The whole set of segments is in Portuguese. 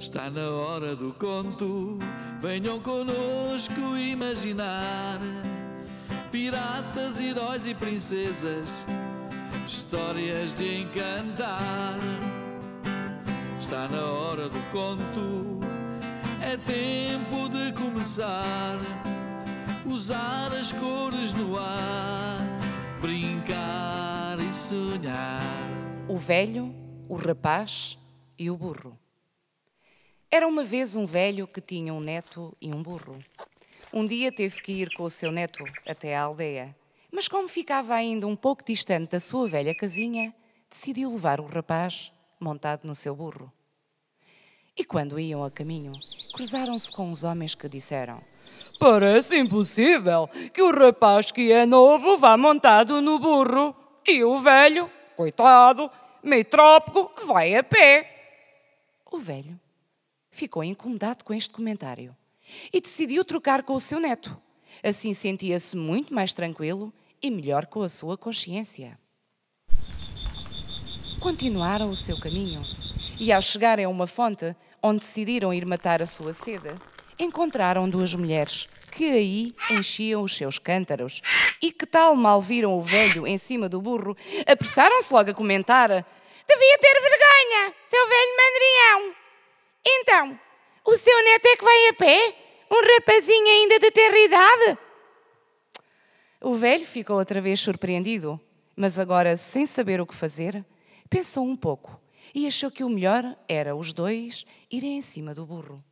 Está na hora do conto, venham conosco imaginar Piratas, heróis e princesas, histórias de encantar Está na hora do conto, é tempo de começar Usar as cores no ar, brincar e sonhar O velho, o rapaz e o burro era uma vez um velho que tinha um neto e um burro. Um dia teve que ir com o seu neto até à aldeia, mas como ficava ainda um pouco distante da sua velha casinha, decidiu levar o rapaz montado no seu burro. E quando iam a caminho, cruzaram-se com os homens que disseram: Parece impossível que o rapaz que é novo vá montado no burro e o velho, coitado, trópico, vai a pé. O velho ficou incomodado com este comentário e decidiu trocar com o seu neto. Assim sentia-se muito mais tranquilo e melhor com a sua consciência. Continuaram o seu caminho e, ao chegarem a uma fonte onde decidiram ir matar a sua sede, encontraram duas mulheres que aí enchiam os seus cântaros. E que tal mal viram o velho em cima do burro, apressaram-se logo a comentar: Devia ter vergonha, seu velho mandrião! Então, o seu neto é que vai a pé? Um rapazinho ainda de terra idade? O velho ficou outra vez surpreendido, mas agora, sem saber o que fazer, pensou um pouco e achou que o melhor era os dois irem em cima do burro.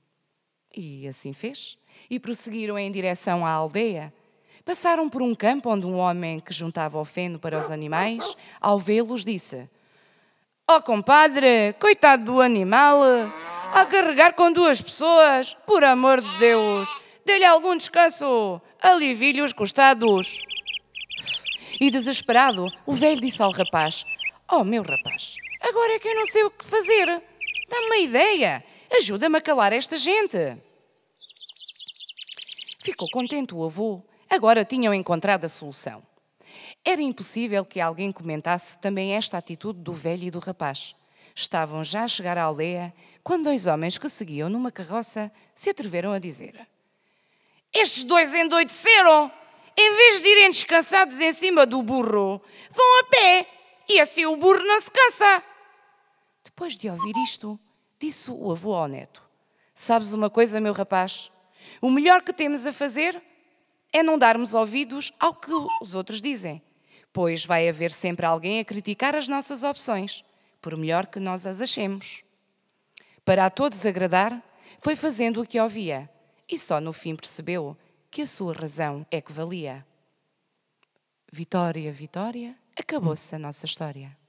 E assim fez. E prosseguiram em direção à aldeia. Passaram por um campo onde um homem que juntava o feno para os animais, ao vê-los, disse: Ó oh, compadre, coitado do animal, a carregar com duas pessoas. Por amor de Deus, dê-lhe algum descanso. Alivie-lhe os costados. E desesperado, o velho disse ao rapaz: Oh, meu rapaz, agora é que eu não sei o que fazer. Dá-me uma ideia. Ajuda-me a calar esta gente. Ficou contente o avô. Agora tinham encontrado a solução. Era impossível que alguém comentasse também esta atitude do velho e do rapaz. Estavam já a chegar à aldeia quando dois homens que seguiam numa carroça se atreveram a dizer: Estes dois endoideceram! Em vez de irem descansados em cima do burro, vão a pé e assim o burro não se cansa. Depois de ouvir isto, disse o avô ao neto: Sabes uma coisa, meu rapaz? O melhor que temos a fazer é não darmos ouvidos ao que os outros dizem, pois vai haver sempre alguém a criticar as nossas opções, por melhor que nós as achemos para a todos agradar, foi fazendo o que ouvia e só no fim percebeu que a sua razão é que valia. Vitória, Vitória, acabou-se a nossa história.